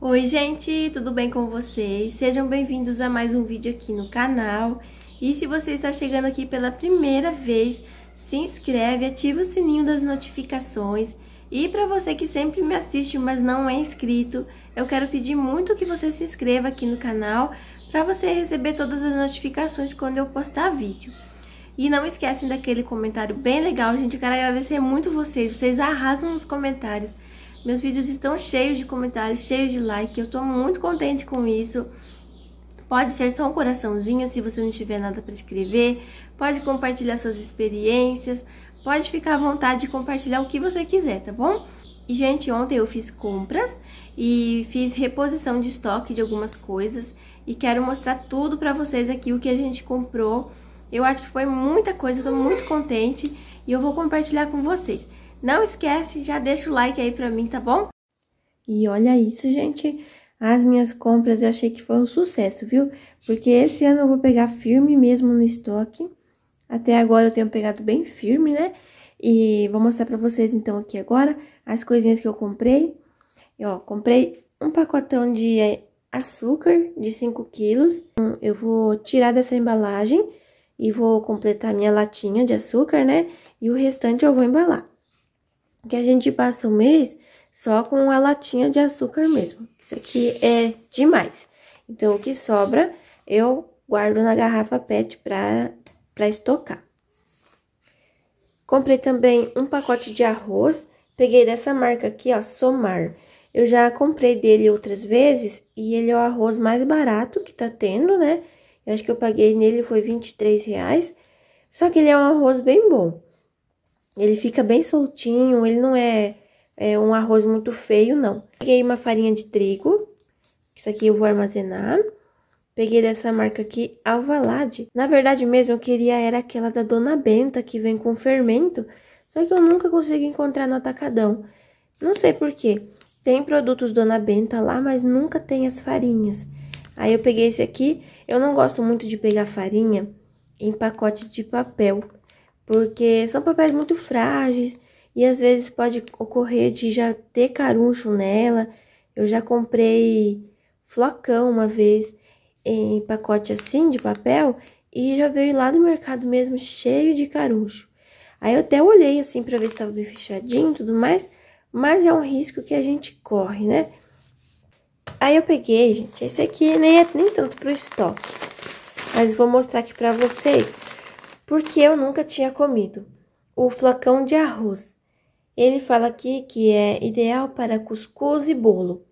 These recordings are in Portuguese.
Oi gente, tudo bem com vocês? Sejam bem-vindos a mais um vídeo aqui no canal. E se você está chegando aqui pela primeira vez, se inscreve, ativa o sininho das notificações. E para você que sempre me assiste, mas não é inscrito, eu quero pedir muito que você se inscreva aqui no canal para você receber todas as notificações quando eu postar vídeo. E não esquecem daquele comentário bem legal, gente. Eu quero agradecer muito vocês, vocês arrasam nos comentários. Meus vídeos estão cheios de comentários, cheios de like, eu tô muito contente com isso. Pode ser só um coraçãozinho se você não tiver nada para escrever, pode compartilhar suas experiências, pode ficar à vontade de compartilhar o que você quiser, tá bom? E, gente, ontem eu fiz compras e fiz reposição de estoque de algumas coisas e quero mostrar tudo pra vocês aqui, o que a gente comprou. Eu acho que foi muita coisa, eu tô muito contente e eu vou compartilhar com vocês. Não esquece, já deixa o like aí pra mim, tá bom? E olha isso, gente. As minhas compras eu achei que foi um sucesso, viu? Porque esse ano eu vou pegar firme mesmo no estoque. Até agora eu tenho pegado bem firme, né? E vou mostrar pra vocês então aqui agora as coisinhas que eu comprei. ó, comprei um pacotão de açúcar de 5 quilos. Então, eu vou tirar dessa embalagem e vou completar minha latinha de açúcar, né? E o restante eu vou embalar que a gente passa um mês só com a latinha de açúcar mesmo. Isso aqui é demais. Então, o que sobra, eu guardo na garrafa PET para estocar. Comprei também um pacote de arroz. Peguei dessa marca aqui, ó, Somar. Eu já comprei dele outras vezes e ele é o arroz mais barato que tá tendo, né? Eu acho que eu paguei nele foi 23 reais. Só que ele é um arroz bem bom. Ele fica bem soltinho, ele não é, é um arroz muito feio, não. Peguei uma farinha de trigo, isso aqui eu vou armazenar. Peguei dessa marca aqui, Alvalade. Na verdade mesmo, eu queria era aquela da Dona Benta, que vem com fermento. Só que eu nunca consigo encontrar no atacadão. Não sei porquê. Tem produtos Dona Benta lá, mas nunca tem as farinhas. Aí eu peguei esse aqui. Eu não gosto muito de pegar farinha em pacote de papel porque são papéis muito frágeis e às vezes pode ocorrer de já ter caruncho nela. Eu já comprei flocão uma vez em pacote assim de papel e já veio lá do mercado mesmo cheio de caruncho. Aí eu até olhei assim para ver se estava bem fechadinho e tudo mais, mas é um risco que a gente corre, né? Aí eu peguei, gente, esse aqui nem é nem tanto pro estoque, mas vou mostrar aqui para vocês porque eu nunca tinha comido. O flocão de arroz. Ele fala aqui que é ideal para cuscuz e bolo.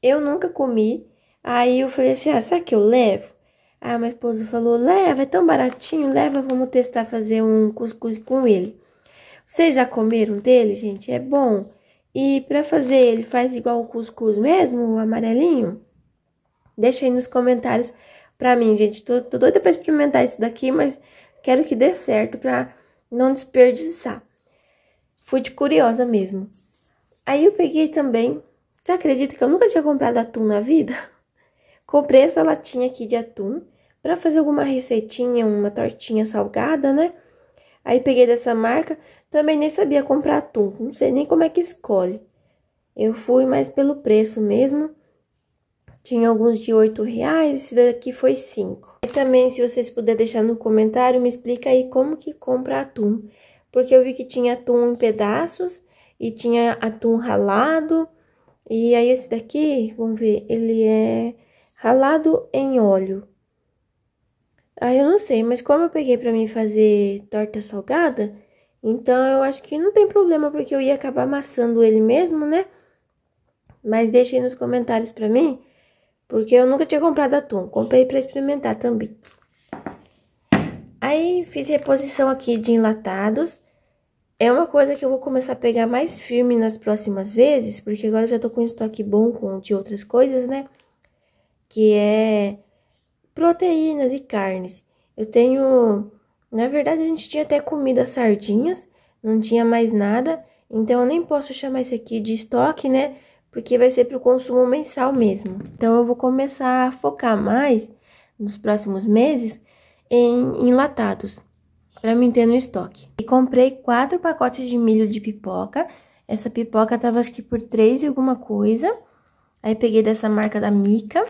Eu nunca comi, aí eu falei assim: ah, será que eu levo? Aí meu esposo falou: leva, é tão baratinho, leva, vamos testar fazer um cuscuz com ele. Vocês já comeram dele, gente? É bom. E para fazer ele, faz igual o cuscuz mesmo, o amarelinho? Deixa aí nos comentários pra mim, gente. Tô, tô doida pra experimentar isso daqui, mas Quero que dê certo para não desperdiçar. Fui de curiosa mesmo. Aí eu peguei também. Você acredita que eu nunca tinha comprado atum na vida? Comprei essa latinha aqui de atum para fazer alguma receitinha, uma tortinha salgada, né? Aí peguei dessa marca, também nem sabia comprar atum, não sei nem como é que escolhe. Eu fui mais pelo preço mesmo. Tinha alguns de oito reais, esse daqui foi 5 também, se vocês puderem deixar no comentário, me explica aí como que compra atum. Porque eu vi que tinha atum em pedaços e tinha atum ralado. E aí esse daqui, vamos ver, ele é ralado em óleo. Aí ah, eu não sei, mas como eu peguei para mim fazer torta salgada, então eu acho que não tem problema, porque eu ia acabar amassando ele mesmo, né? Mas deixem nos comentários para mim porque eu nunca tinha comprado atum. Comprei para experimentar também. Aí fiz reposição aqui de enlatados. É uma coisa que eu vou começar a pegar mais firme nas próximas vezes, porque agora eu já tô com estoque bom com, de outras coisas, né? Que é proteínas e carnes. Eu tenho... Na verdade, a gente tinha até comida sardinhas, não tinha mais nada. Então, eu nem posso chamar isso aqui de estoque, né? porque vai ser para o consumo mensal mesmo. Então eu vou começar a focar mais nos próximos meses em enlatados para mim ter no estoque. E comprei quatro pacotes de milho de pipoca. Essa pipoca tava acho que por três e alguma coisa. Aí peguei dessa marca da Mica.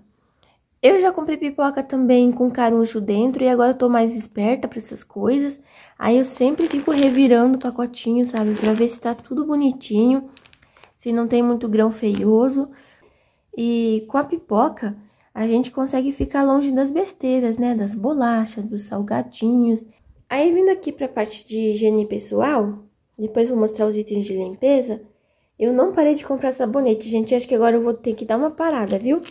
Eu já comprei pipoca também com caruncho dentro e agora eu tô mais esperta para essas coisas. Aí eu sempre fico revirando o pacotinho, sabe, para ver se tá tudo bonitinho se não tem muito grão feioso. E com a pipoca, a gente consegue ficar longe das besteiras, né? Das bolachas, dos salgadinhos. Aí, vindo aqui para a parte de higiene pessoal, depois vou mostrar os itens de limpeza. Eu não parei de comprar sabonete, gente. Acho que agora eu vou ter que dar uma parada, viu?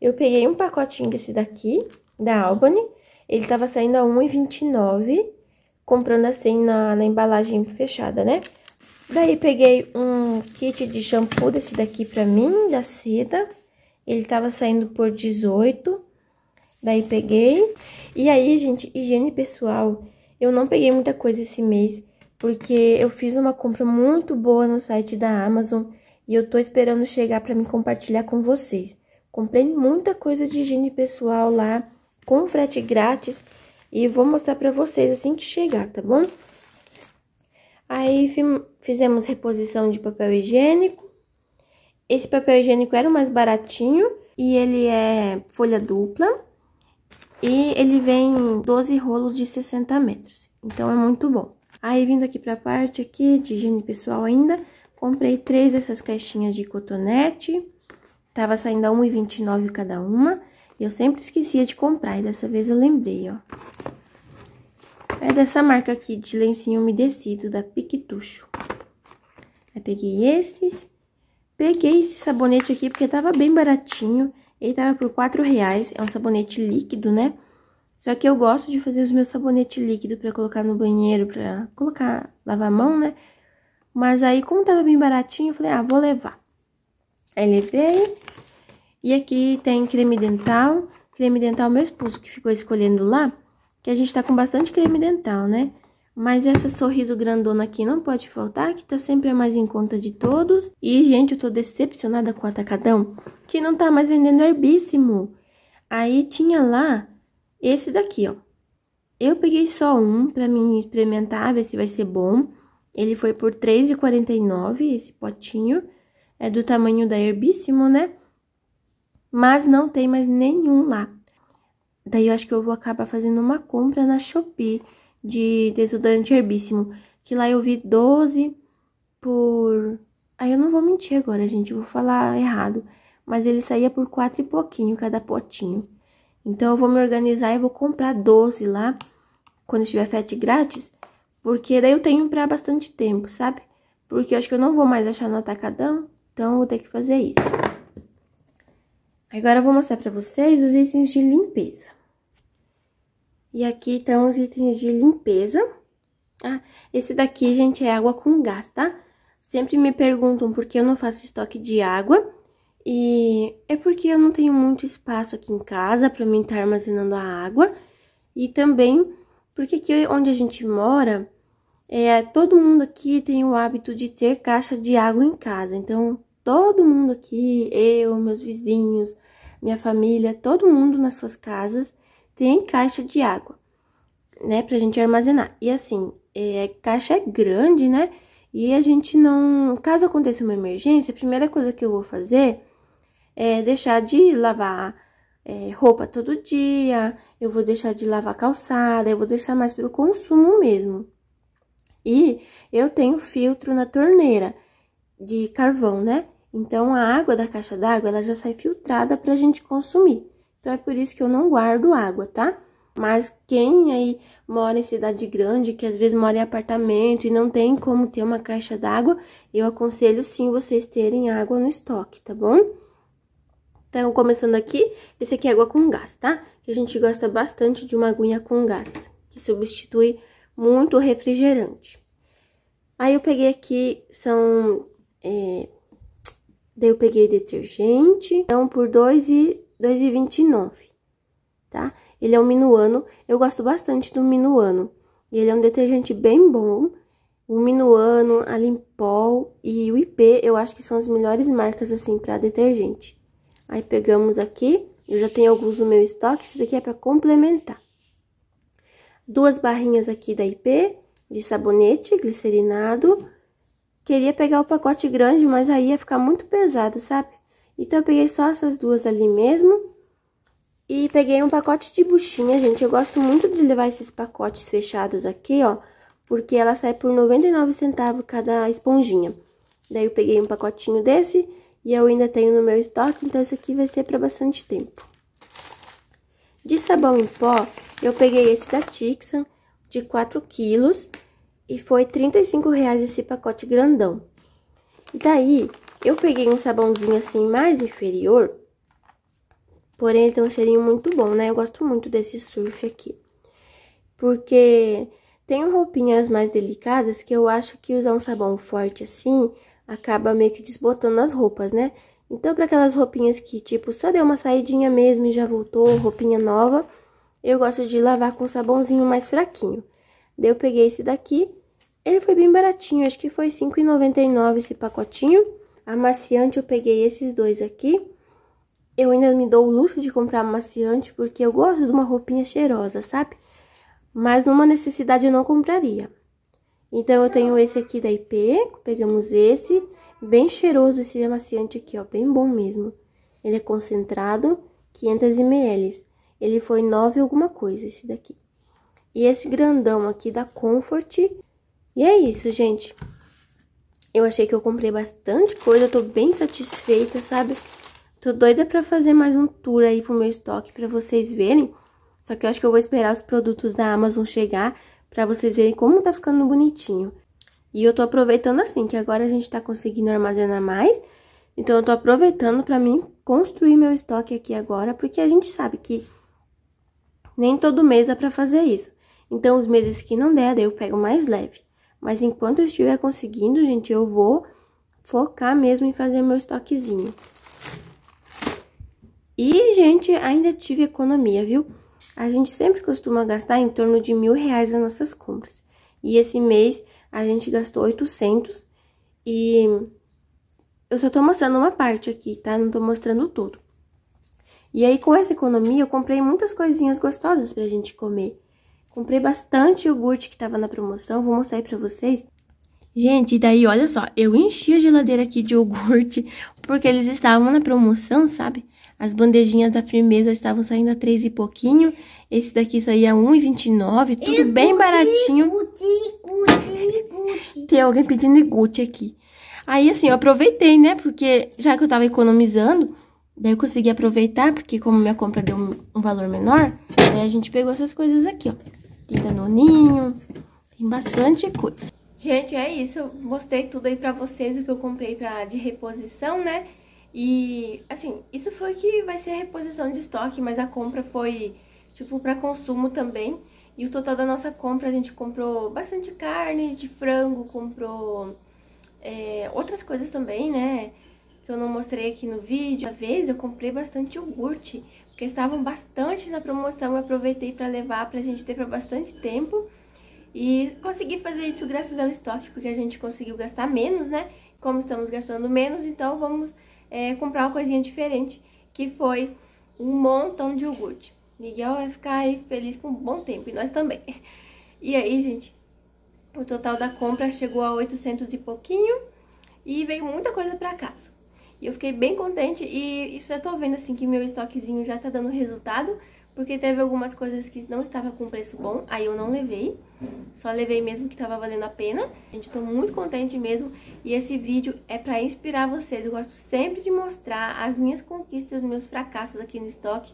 Eu peguei um pacotinho desse daqui, da Albany. Ele tava saindo a R$1,29, comprando assim na, na embalagem fechada, né? Daí peguei um kit de shampoo desse daqui pra mim, da Seda. Ele tava saindo por 18. Daí peguei. E aí, gente, higiene pessoal. Eu não peguei muita coisa esse mês, porque eu fiz uma compra muito boa no site da Amazon e eu tô esperando chegar pra me compartilhar com vocês. Comprei muita coisa de higiene pessoal lá, com frete grátis, e vou mostrar pra vocês assim que chegar, tá bom? Aí fizemos reposição de papel higiênico. Esse papel higiênico era o mais baratinho e ele é folha dupla. E ele vem 12 rolos de 60 metros, então é muito bom. Aí, vindo aqui para a parte aqui de higiene pessoal ainda, comprei três dessas caixinhas de cotonete. Tava saindo a 1,29 cada uma. E eu sempre esquecia de comprar, e dessa vez eu lembrei, ó. É dessa marca aqui de lencinho umedecido da Piquetucho. Aí peguei esses. Peguei esse sabonete aqui porque tava bem baratinho. Ele tava por 4 reais. É um sabonete líquido, né? Só que eu gosto de fazer os meus sabonetes líquidos pra colocar no banheiro, pra colocar, lavar a mão, né? Mas aí, como tava bem baratinho, eu falei, ah, vou levar. Aí levei. E aqui tem creme dental. Creme dental meu esposo que ficou escolhendo lá que a gente tá com bastante creme dental, né? Mas essa sorriso grandona aqui não pode faltar, que tá sempre a mais em conta de todos. E, gente, eu tô decepcionada com o atacadão, que não tá mais vendendo herbíssimo. Aí tinha lá esse daqui, ó. Eu peguei só um pra mim experimentar, ver se vai ser bom. Ele foi por R$3,49, esse potinho. É do tamanho da herbíssimo, né? Mas não tem mais nenhum lá. Daí eu acho que eu vou acabar fazendo uma compra na Shopee de desodorante herbíssimo. Que lá eu vi 12 por... Aí eu não vou mentir agora, gente, vou falar errado. Mas ele saía por 4 e pouquinho cada potinho. Então eu vou me organizar e vou comprar 12 lá, quando estiver frete grátis. Porque daí eu tenho pra bastante tempo, sabe? Porque eu acho que eu não vou mais achar no atacadão, então eu vou ter que fazer isso. Agora eu vou mostrar pra vocês os itens de limpeza. E aqui estão os itens de limpeza. Ah, esse daqui, gente, é água com gás, tá? Sempre me perguntam por que eu não faço estoque de água. E é porque eu não tenho muito espaço aqui em casa para mim estar tá armazenando a água. E também porque aqui onde a gente mora, é, todo mundo aqui tem o hábito de ter caixa de água em casa. Então, todo mundo aqui, eu, meus vizinhos, minha família, todo mundo nas suas casas tem caixa de água, né, pra gente armazenar. E assim, é, caixa é grande, né, e a gente não... Caso aconteça uma emergência, a primeira coisa que eu vou fazer é deixar de lavar é, roupa todo dia, eu vou deixar de lavar calçada, eu vou deixar mais pelo consumo mesmo. E eu tenho filtro na torneira de carvão, né? Então, a água da caixa d'água, ela já sai filtrada pra gente consumir. Então, é por isso que eu não guardo água, tá? Mas quem aí mora em cidade grande, que às vezes mora em apartamento e não tem como ter uma caixa d'água, eu aconselho sim vocês terem água no estoque, tá bom? Então, começando aqui, esse aqui é água com gás, tá? Que a gente gosta bastante de uma aguinha com gás, que substitui muito o refrigerante. Aí, eu peguei aqui, são... É, daí, eu peguei detergente, então, por dois e 2,29, tá? Ele é um minuano, eu gosto bastante do minuano. Ele é um detergente bem bom. O Minuano, a Limpol e o IP, eu acho que são as melhores marcas, assim, para detergente. Aí pegamos aqui, eu já tenho alguns no meu estoque, isso daqui é para complementar. Duas barrinhas aqui da IP, de sabonete glicerinado. Queria pegar o pacote grande, mas aí ia ficar muito pesado, sabe? Então, eu peguei só essas duas ali mesmo. E peguei um pacote de buchinha, gente. Eu gosto muito de levar esses pacotes fechados aqui, ó. Porque ela sai por 99 centavos cada esponjinha. Daí eu peguei um pacotinho desse e eu ainda tenho no meu estoque, então isso aqui vai ser para bastante tempo. De sabão em pó, eu peguei esse da Tixan, de 4 quilos, e foi reais esse pacote grandão. E daí, eu peguei um sabãozinho assim mais inferior, porém ele tem um cheirinho muito bom, né? Eu gosto muito desse surf aqui, porque tem roupinhas mais delicadas que eu acho que usar um sabão forte assim acaba meio que desbotando as roupas, né? Então, para aquelas roupinhas que, tipo, só deu uma saidinha mesmo e já voltou, roupinha nova, eu gosto de lavar com sabãozinho mais fraquinho. Daí eu peguei esse daqui, ele foi bem baratinho, acho que foi R$5,99 esse pacotinho amaciante, eu peguei esses dois aqui. Eu ainda me dou o luxo de comprar amaciante, porque eu gosto de uma roupinha cheirosa, sabe? Mas numa necessidade eu não compraria. Então, eu tenho esse aqui da IP, pegamos esse, bem cheiroso esse amaciante aqui, ó, bem bom mesmo. Ele é concentrado, 500 ml. Ele foi 9 alguma coisa, esse daqui. E esse grandão aqui da Comfort. E é isso, gente. Eu achei que eu comprei bastante coisa, tô bem satisfeita, sabe? Tô doida pra fazer mais um tour aí pro meu estoque pra vocês verem. Só que eu acho que eu vou esperar os produtos da Amazon chegar pra vocês verem como tá ficando bonitinho. E eu tô aproveitando assim, que agora a gente tá conseguindo armazenar mais. Então eu tô aproveitando pra mim construir meu estoque aqui agora, porque a gente sabe que nem todo mês dá pra fazer isso. Então os meses que não der, daí eu pego mais leve. Mas enquanto eu estiver conseguindo, gente, eu vou focar mesmo em fazer meu estoquezinho. E, gente, ainda tive economia, viu? A gente sempre costuma gastar em torno de mil reais nas nossas compras. E esse mês a gente gastou 800 e eu só tô mostrando uma parte aqui, tá? Não tô mostrando tudo. E aí, com essa economia, eu comprei muitas coisinhas gostosas pra gente comer. Comprei bastante iogurte que tava na promoção, vou mostrar aí pra vocês. Gente, daí, olha só, eu enchi a geladeira aqui de iogurte, porque eles estavam na promoção, sabe? As bandejinhas da firmeza estavam saindo a 3 e pouquinho, esse daqui saía 1,29, tudo eu bem guti, baratinho. Guti, guti, guti. Tem alguém pedindo iogurte aqui. Aí, assim, eu aproveitei, né, porque já que eu tava economizando, daí eu consegui aproveitar, porque como minha compra deu um valor menor, aí a gente pegou essas coisas aqui, ó tem danoninho, tem bastante coisa. Gente, é isso, eu mostrei tudo aí pra vocês, o que eu comprei pra, de reposição, né? E, assim, isso foi que vai ser a reposição de estoque, mas a compra foi, tipo, pra consumo também. E o total da nossa compra, a gente comprou bastante carne de frango, comprou é, outras coisas também, né? Que eu não mostrei aqui no vídeo. Uma vez eu comprei bastante iogurte que estavam bastante na promoção, eu aproveitei para levar para a gente ter para bastante tempo. E consegui fazer isso graças ao estoque, porque a gente conseguiu gastar menos, né? Como estamos gastando menos, então vamos é, comprar uma coisinha diferente, que foi um montão de iogurte. Miguel vai ficar aí feliz com um bom tempo, e nós também. E aí, gente, o total da compra chegou a 800 e pouquinho, e veio muita coisa para casa. E eu fiquei bem contente e, isso já tô vendo assim que meu estoquezinho já tá dando resultado, porque teve algumas coisas que não estava com preço bom, aí eu não levei, só levei mesmo que tava valendo a pena. Gente, eu tô muito contente mesmo e esse vídeo é pra inspirar vocês. Eu gosto sempre de mostrar as minhas conquistas, meus fracassos aqui no estoque,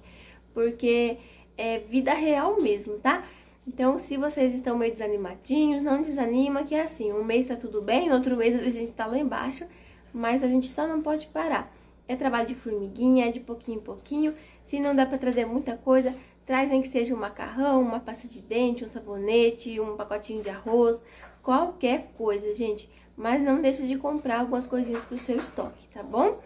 porque é vida real mesmo, Tá? Então, se vocês estão meio desanimadinhos, não desanima, que é assim, um mês tá tudo bem, no outro mês a gente tá lá embaixo, mas a gente só não pode parar. É trabalho de formiguinha, é de pouquinho em pouquinho. Se não dá para trazer muita coisa, traz nem que seja um macarrão, uma pasta de dente, um sabonete, um pacotinho de arroz, qualquer coisa, gente. Mas não deixa de comprar algumas coisinhas pro seu estoque, tá bom?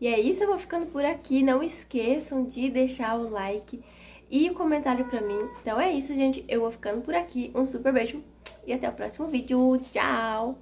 E é isso, eu vou ficando por aqui. Não esqueçam de deixar o like e o comentário pra mim. Então é isso, gente. Eu vou ficando por aqui. Um super beijo e até o próximo vídeo. Tchau!